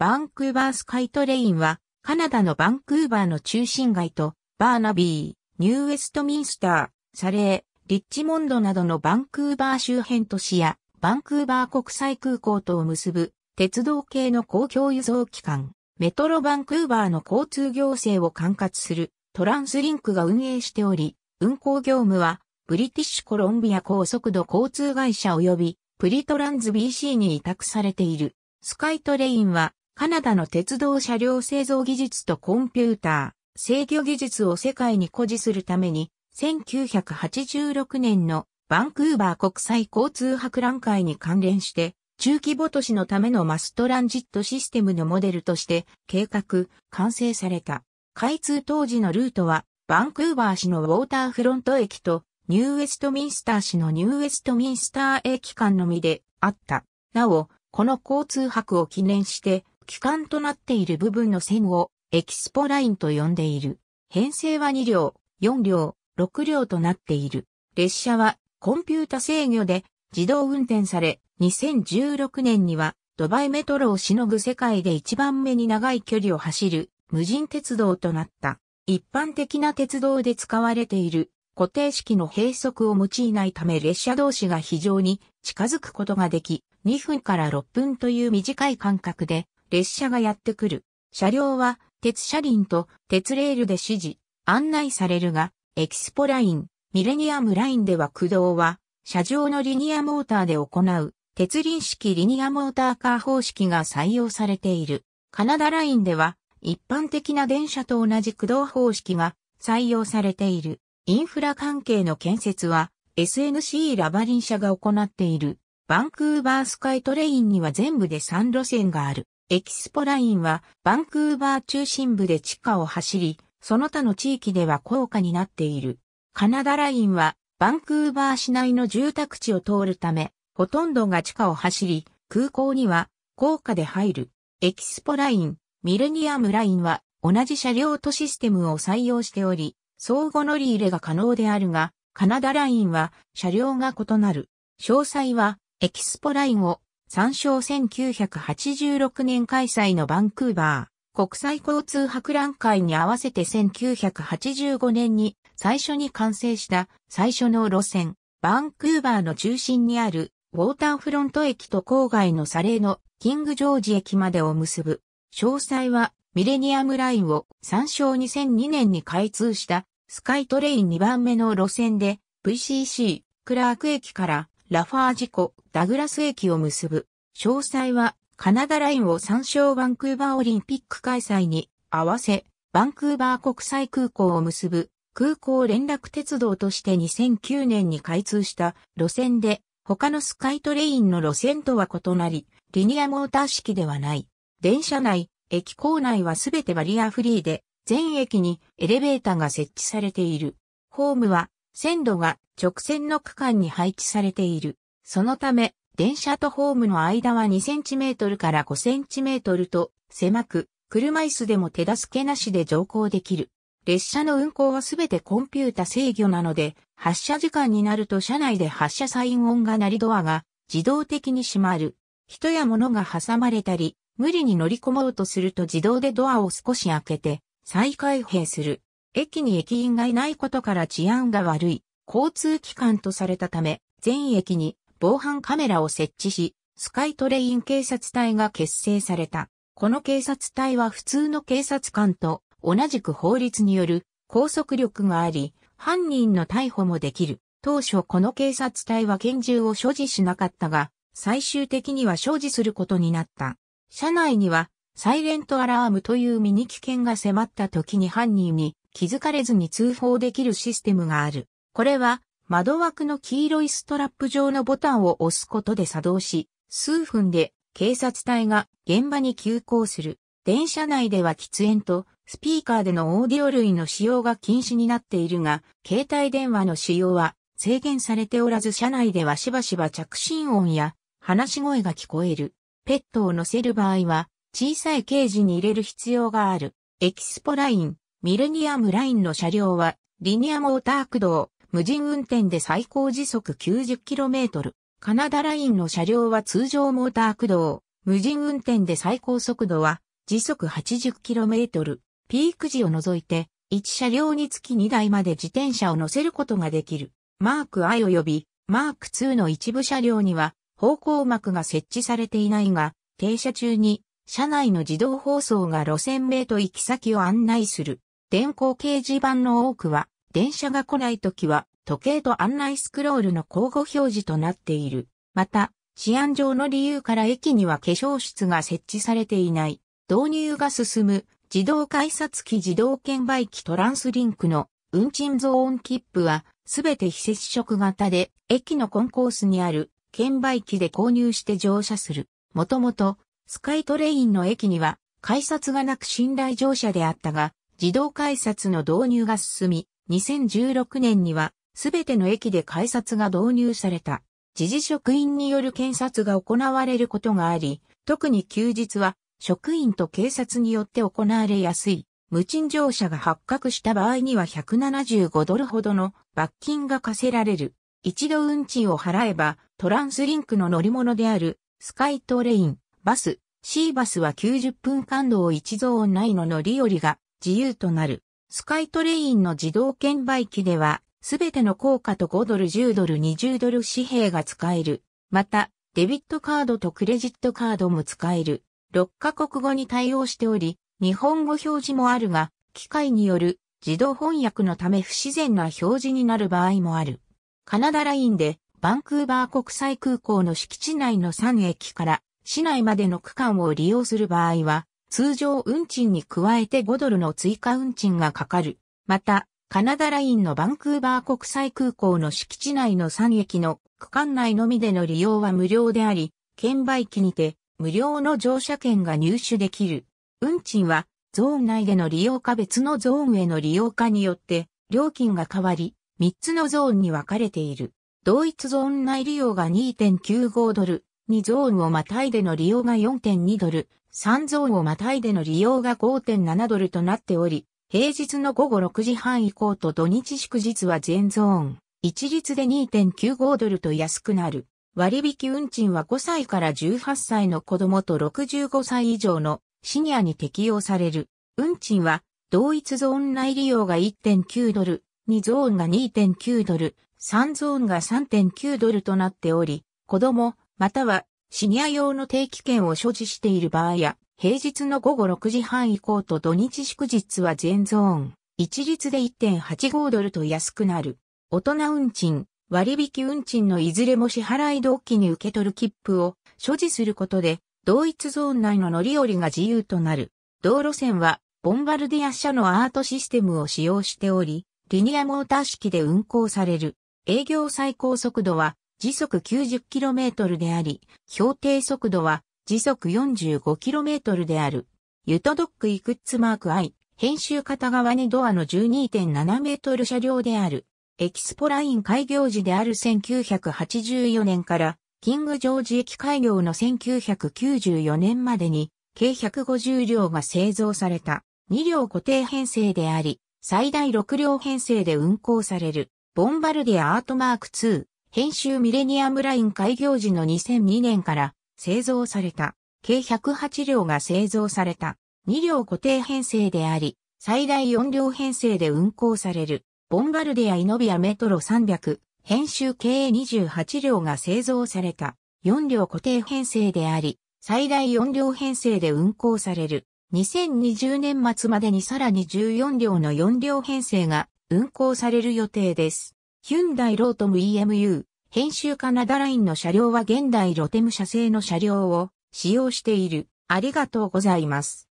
バンクーバースカイトレインは、カナダのバンクーバーの中心街と、バーナビー、ニューウェストミンスター、サレー、リッチモンドなどのバンクーバー周辺都市や、バンクーバー国際空港とを結ぶ、鉄道系の公共輸送機関、メトロバンクーバーの交通行政を管轄する、トランスリンクが運営しており、運行業務は、ブリティッシュコロンビア高速度交通会社及び、プリトランズ BC に委託されている。スカイトレインは、カナダの鉄道車両製造技術とコンピューター、制御技術を世界に誇示するために、1986年のバンクーバー国際交通博覧会に関連して、中規模都市のためのマストランジットシステムのモデルとして計画、完成された。開通当時のルートは、バンクーバー市のウォーターフロント駅と、ニューウェストミンスター市のニューウェストミンスター駅間のみであった。なお、この交通博を記念して、機関となっている部分の線をエキスポラインと呼んでいる。編成は2両、4両、6両となっている。列車はコンピュータ制御で自動運転され、2016年にはドバイメトロをしのぐ世界で一番目に長い距離を走る無人鉄道となった。一般的な鉄道で使われている固定式の閉塞を用いないため列車同士が非常に近づくことができ、2分から6分という短い間隔で列車がやってくる。車両は鉄車輪と鉄レールで指示、案内されるが、エキスポライン、ミレニアムラインでは駆動は、車上のリニアモーターで行う、鉄輪式リニアモーターカー方式が採用されている。カナダラインでは、一般的な電車と同じ駆動方式が採用されている。インフラ関係の建設は、SNC ラバリン社が行っている。バンクーバースカイトレインには全部で3路線がある。エキスポラインはバンクーバー中心部で地下を走り、その他の地域では高価になっている。カナダラインはバンクーバー市内の住宅地を通るため、ほとんどが地下を走り、空港には高架で入る。エキスポライン、ミレニアムラインは同じ車両とシステムを採用しており、相互乗り入れが可能であるが、カナダラインは車両が異なる。詳細はエキスポラインを参照1986年開催のバンクーバー国際交通博覧会に合わせて1985年に最初に完成した最初の路線、バンクーバーの中心にあるウォーターフロント駅と郊外のサレーのキングジョージ駅までを結ぶ。詳細はミレニアムラインを参照2002年に開通したスカイトレイン2番目の路線で VCC クラーク駅からラファー事故、ダグラス駅を結ぶ。詳細は、カナダラインを参照バンクーバーオリンピック開催に合わせ、バンクーバー国際空港を結ぶ空港連絡鉄道として2009年に開通した路線で、他のスカイトレインの路線とは異なり、リニアモーター式ではない。電車内、駅構内はすべてバリアフリーで、全駅にエレベーターが設置されている。ホームは線路が直線の区間に配置されている。そのため、電車とホームの間は2トルから5トルと狭く、車椅子でも手助けなしで乗降できる。列車の運行はすべてコンピュータ制御なので、発車時間になると車内で発車サイン音が鳴りドアが自動的に閉まる。人や物が挟まれたり、無理に乗り込もうとすると自動でドアを少し開けて、再開閉する。駅に駅員がいないことから治安が悪い、交通機関とされたため、全駅に防犯カメラを設置し、スカイトレイン警察隊が結成された。この警察隊は普通の警察官と同じく法律による拘束力があり、犯人の逮捕もできる。当初この警察隊は拳銃を所持しなかったが、最終的には所持することになった。車内には、サイレントアラームという身に危険が迫った時に犯人に気づかれずに通報できるシステムがある。これは窓枠の黄色いストラップ状のボタンを押すことで作動し、数分で警察隊が現場に急行する。電車内では喫煙とスピーカーでのオーディオ類の使用が禁止になっているが、携帯電話の使用は制限されておらず車内ではしばしば着信音や話し声が聞こえる。ペットを乗せる場合は小さいケージに入れる必要がある。エキスポライン、ミレニアムラインの車両は、リニアモーター駆動、無人運転で最高時速 90km。カナダラインの車両は通常モーター駆動、無人運転で最高速度は時速 80km。ピーク時を除いて、1車両につき2台まで自転車を乗せることができる。マーク I 及びマーク2の一部車両には方向幕が設置されていないが、停車中に車内の自動放送が路線名と行き先を案内する。電光掲示板の多くは、電車が来ない時は、時計と案内スクロールの交互表示となっている。また、治安上の理由から駅には化粧室が設置されていない。導入が進む、自動改札機自動券売機トランスリンクの運賃増音切符は、すべて非接触型で、駅のコンコースにある券売機で購入して乗車する。もともと、スカイトレインの駅には、改札がなく信頼乗車であったが、自動改札の導入が進み、2016年にはすべての駅で改札が導入された。知事職員による検察が行われることがあり、特に休日は職員と警察によって行われやすい。無賃乗車が発覚した場合には175ドルほどの罰金が課せられる。一度運賃を払えばトランスリンクの乗り物であるスカイトレイン、バス、シーバスは90分間道を一増ないの乗り降りが自由となる。スカイトレインの自動券売機では、すべての硬貨と5ドル、10ドル、20ドル紙幣が使える。また、デビットカードとクレジットカードも使える。6カ国語に対応しており、日本語表示もあるが、機械による自動翻訳のため不自然な表示になる場合もある。カナダラインで、バンクーバー国際空港の敷地内の3駅から市内までの区間を利用する場合は、通常運賃に加えて5ドルの追加運賃がかかる。また、カナダラインのバンクーバー国際空港の敷地内の3駅の区間内のみでの利用は無料であり、券売機にて無料の乗車券が入手できる。運賃はゾーン内での利用か別のゾーンへの利用かによって料金が変わり、3つのゾーンに分かれている。同一ゾーン内利用が2.95ドル、2ゾーンをまたいでの利用が4.2ドル、3ゾーンをまたいでの利用が5.7ドルとなっており、平日の午後6時半以降と土日祝日は全ゾーン、一律で2.95ドルと安くなる。割引運賃は5歳から18歳の子供と65歳以上のシニアに適用される。運賃は同一ゾーン内利用が1.9ドル、2ゾーンが2.9ドル、3ゾーンが3.9ドルとなっており、子供、またはシニア用の定期券を所持している場合や、平日の午後6時半以降と土日祝日は全ゾーン、一律で1.85ドルと安くなる。大人運賃、割引運賃のいずれも支払い同期に受け取る切符を所持することで、同一ゾーン内の乗り降りが自由となる。道路線は、ボンバルディア社のアートシステムを使用しており、リニアモーター式で運行される。営業最高速度は時速 90km であり、標定速度は時速 45km である。ユトドックイクッツマーク I、編集片側にドアの12.7メートル車両である。エキスポライン開業時である1984年から、キングジョージ駅開業の1994年までに、計150両が製造された。2両固定編成であり、最大6両編成で運行される。ボンバルディアアートマーク2。編集ミレニアムライン開業時の2002年から製造された。計108両が製造された。2両固定編成であり、最大4両編成で運行される。ボンバルディア・イノビア・メトロ300、編集計28両が製造された。4両固定編成であり、最大4両編成で運行される。2020年末までにさらに14両の4両編成が運行される予定です。ヒュンダイロートム EMU、編集カナダラインの車両は現代ロテム社製の車両を使用している。ありがとうございます。